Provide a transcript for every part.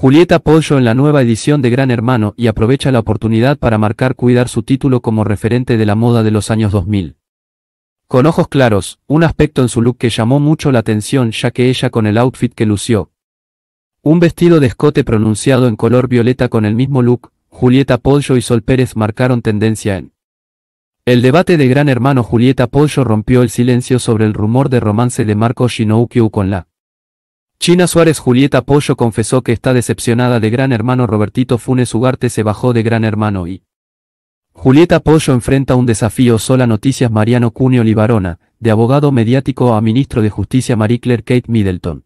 Julieta Pollo en la nueva edición de Gran Hermano y aprovecha la oportunidad para marcar cuidar su título como referente de la moda de los años 2000. Con ojos claros, un aspecto en su look que llamó mucho la atención ya que ella con el outfit que lució. Un vestido de escote pronunciado en color violeta con el mismo look, Julieta Pollo y Sol Pérez marcaron tendencia en. El debate de Gran Hermano Julieta Pollo rompió el silencio sobre el rumor de romance de Marco Shinoukyu con la China Suárez Julieta Pollo confesó que está decepcionada de Gran Hermano Robertito Funes Ugarte se bajó de Gran Hermano y Julieta Pollo enfrenta un desafío sola Noticias Mariano Cunio Libarona, de abogado mediático a ministro de Justicia Marie Claire Kate Middleton.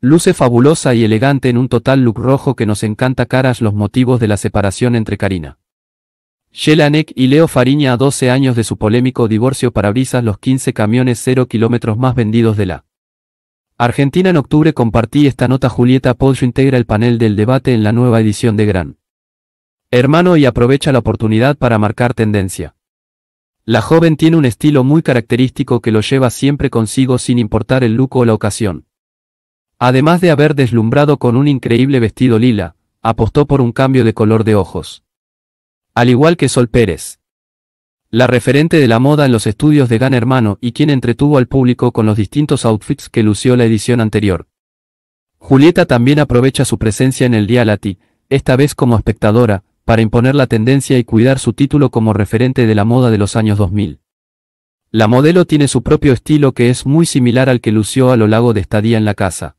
Luce fabulosa y elegante en un total look rojo que nos encanta caras los motivos de la separación entre Karina. Shelanek y Leo Fariña a 12 años de su polémico divorcio para brisas los 15 camiones 0 kilómetros más vendidos de la Argentina en octubre compartí esta nota Julieta Pollo integra el panel del debate en la nueva edición de Gran. Hermano y aprovecha la oportunidad para marcar tendencia. La joven tiene un estilo muy característico que lo lleva siempre consigo sin importar el look o la ocasión. Además de haber deslumbrado con un increíble vestido lila, apostó por un cambio de color de ojos. Al igual que Sol Pérez la referente de la moda en los estudios de Gan Hermano y quien entretuvo al público con los distintos outfits que lució la edición anterior. Julieta también aprovecha su presencia en el reality, esta vez como espectadora, para imponer la tendencia y cuidar su título como referente de la moda de los años 2000. La modelo tiene su propio estilo que es muy similar al que lució a lo largo de estadía en la casa.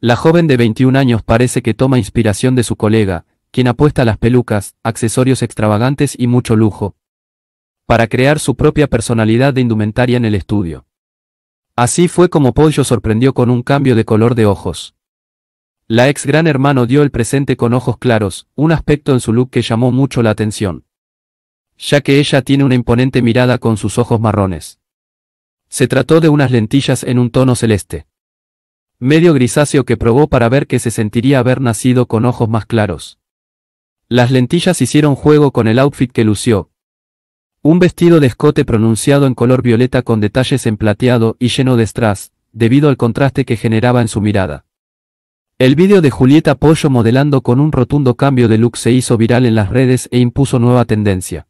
La joven de 21 años parece que toma inspiración de su colega, quien apuesta las pelucas, accesorios extravagantes y mucho lujo, para crear su propia personalidad de indumentaria en el estudio. Así fue como Pollo sorprendió con un cambio de color de ojos. La ex gran hermano dio el presente con ojos claros, un aspecto en su look que llamó mucho la atención. Ya que ella tiene una imponente mirada con sus ojos marrones. Se trató de unas lentillas en un tono celeste. Medio grisáceo que probó para ver que se sentiría haber nacido con ojos más claros. Las lentillas hicieron juego con el outfit que lució, un vestido de escote pronunciado en color violeta con detalles en plateado y lleno de strass, debido al contraste que generaba en su mirada. El vídeo de Julieta Pollo modelando con un rotundo cambio de look se hizo viral en las redes e impuso nueva tendencia.